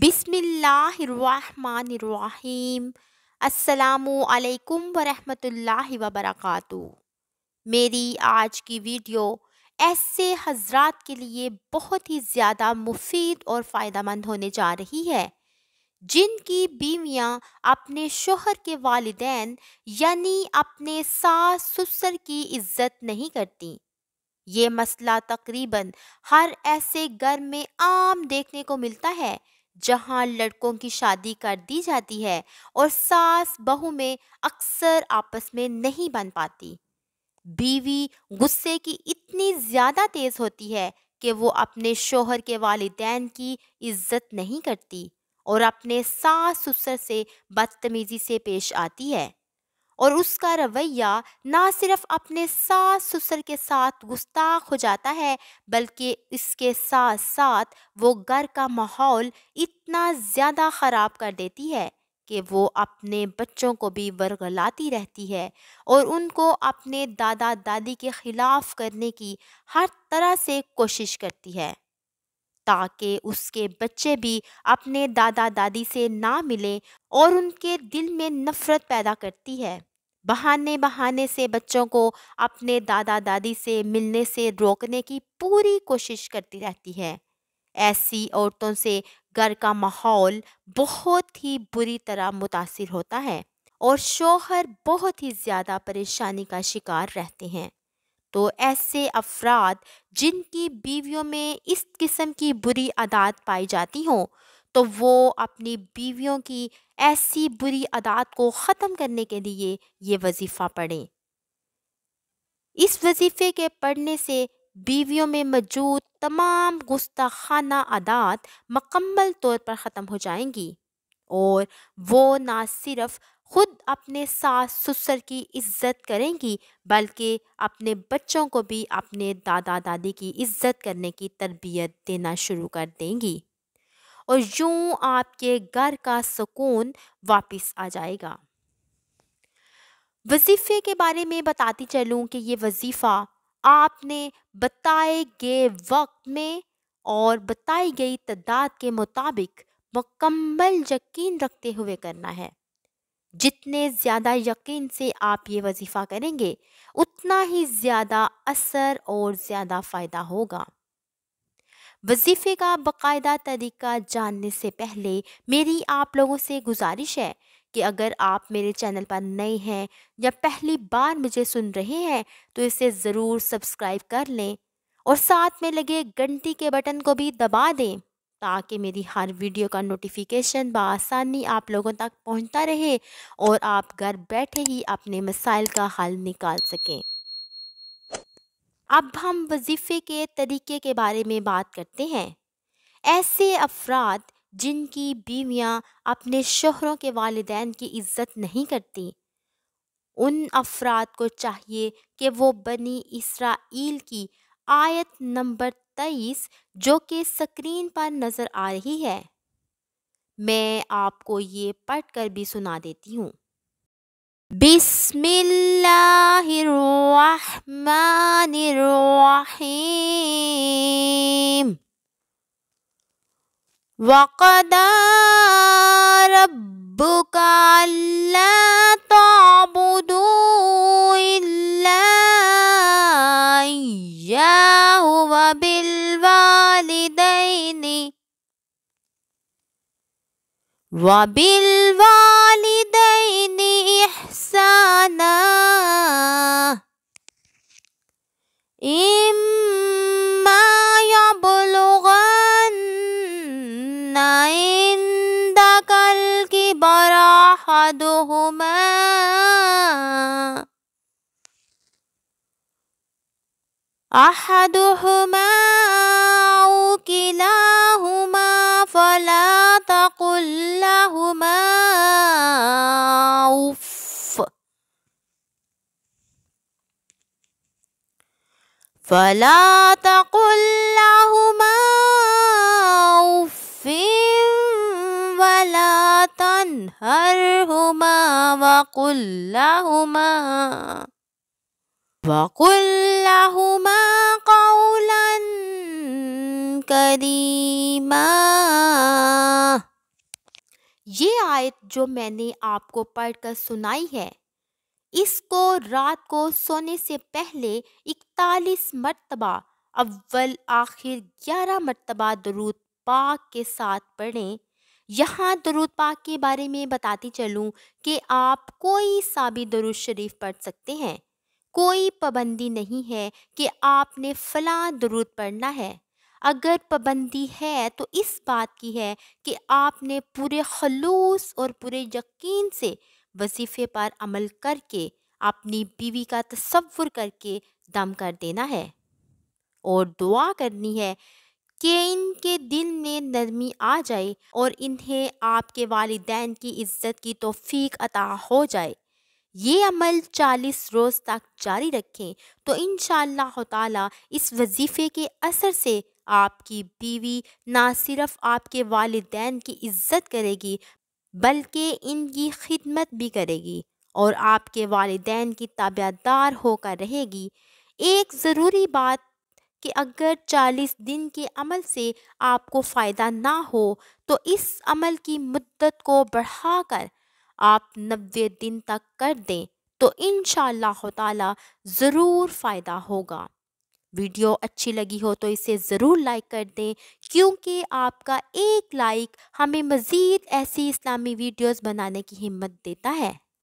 बिसमीम असलकम वरहमतुल्लाहि वबरकातु मेरी आज की वीडियो ऐसे हजरात के लिए बहुत ही ज़्यादा मुफीद और फ़ायदा मंद होने जा रही है जिनकी बीवियाँ अपने शोहर के वालदेन यानी अपने सास ससुर की इज्जत नहीं करती ये मसला तकरीबन हर ऐसे घर में आम देखने को मिलता है जहां लड़कों की शादी कर दी जाती है और सास बहू में अक्सर आपस में नहीं बन पाती बीवी गुस्से की इतनी ज़्यादा तेज़ होती है कि वो अपने शोहर के वालदेन की इज्जत नहीं करती और अपने सास ससुर से बदतमीज़ी से पेश आती है और उसका रवैया ना सिर्फ अपने सास ससुर के साथ गुस्ताख हो जाता है बल्कि इसके साथ साथ वो घर का माहौल इतना ज़्यादा ख़राब कर देती है कि वो अपने बच्चों को भी वर्गलाती रहती है और उनको अपने दादा दादी के ख़िलाफ़ करने की हर तरह से कोशिश करती है ताकि उसके बच्चे भी अपने दादा दादी से ना मिलें और उनके दिल में नफ़रत पैदा करती है बहाने बहाने से बच्चों को अपने दादा दादी से मिलने से रोकने की पूरी कोशिश करती रहती है ऐसी औरतों से घर का माहौल बहुत ही बुरी तरह मुतासर होता है और शोहर बहुत ही ज़्यादा परेशानी का शिकार रहते हैं तो ऐसे अफराद जिनकी बीवियों में इस किस्म की बुरी आदत पाई जाती हों तो वो अपनी बीवियों की ऐसी बुरी आदत को ख़त्म करने के लिए ये वजीफ़ा पढ़ें इस वजीफ़े के पढ़ने से बीवियों में मौजूद तमाम गुस्ताखाना आदत मकम्मल तौर पर ख़त्म हो जाएंगी और वो ना सिर्फ खुद अपने सास ससुर की इज्जत करेंगी बल्कि अपने बच्चों को भी अपने दादा दादी की इज्जत करने की तरबियत देना शुरू कर देंगी और यूं आपके घर का सुकून वापस आ जाएगा वजीफ़े के बारे में बताती चलूं कि ये वजीफ़ा आपने बताए गए वक्त में और बताई गई तादाद के मुताबिक मुकम्मल यकीन रखते हुए करना है जितने ज़्यादा यकीन से आप ये वजीफ़ा करेंगे उतना ही ज़्यादा असर और ज़्यादा फ़ायदा होगा वजीफ़े का बाकायदा तरीका जानने से पहले मेरी आप लोगों से गुजारिश है कि अगर आप मेरे चैनल पर नए हैं या पहली बार मुझे सुन रहे हैं तो इसे ज़रूर सब्सक्राइब कर लें और साथ में लगे घंटी के बटन को भी दबा दें ताकि मेरी हर वीडियो का नोटिफिकेशन बसानी आप लोगों तक पहुंचता रहे और आप घर बैठे ही अपने मसाइल का हल निकाल सकें अब हम वजीफ़े के तरीके के बारे में बात करते हैं ऐसे अफराद जिनकी बीवियां अपने शोहरों के वालदेन की इज़्ज़त नहीं करती उन अफराद को चाहिए कि वो बनी इसराइल की आयत नंबर तेईस जो कि स्क्रीन पर नज़र आ रही है मैं आपको ये पढ़ कर भी सुना देती हूँ بسم الله الرحمن الرحيم وقضى ربك ألا تعبدوا إلا إياه وبالوالدين وبالوالدين إحسانا لسانا إما يبلغن عندك الكبر أحدهما أحدهما أو كلاهما فلا تقل لا فلا تقل لهما أف ولا تنهرهما وقل لهما وقل لهما قولا كريما ये आयत जो मैंने आपको पढ़कर सुनाई है इसको रात को सोने से पहले इकतालीस मरतबा अव्वल आखिर ग्यारह मरतबा दरूद पाक के साथ पढ़ें यहाँ दरूद पाक के बारे में बताती चलूँ कि आप कोई सा दरुद दरूद शरीफ पढ़ सकते हैं कोई पाबंदी नहीं है कि आपने फ़लाँ दरूद पढ़ना है अगर पाबंदी है तो इस बात की है कि आपने पूरे खलूस और पूरे यकीन से वजीफ़े पर अमल करके अपनी बीवी का तस्वुर करके दम कर देना है और दुआ करनी है कि इनके दिल में नरमी आ जाए और इन्हें आपके वालदेन की इज्जत की तोफ़ी अता हो जाए ये अमल 40 रोज़ तक जारी रखें तो इन ताला इस वजीफ़े के असर से आपकी बीवी ना सिर्फ आपके वालदान की इज्जत करेगी बल्कि इनकी खिदमत भी करेगी और आपके वालदेन की ताबेदार होकर रहेगी एक ज़रूरी बात कि अगर 40 दिन के अमल से आपको फ़ायदा ना हो तो इस अमल की मुद्दत को बढ़ाकर आप नबे दिन तक कर दें तो इन ताला ज़रूर फ़ायदा होगा वीडियो अच्छी लगी हो तो इसे ज़रूर लाइक कर दें क्योंकि आपका एक लाइक हमें मज़ीद ऐसी इस्लामी वीडियोस बनाने की हिम्मत देता है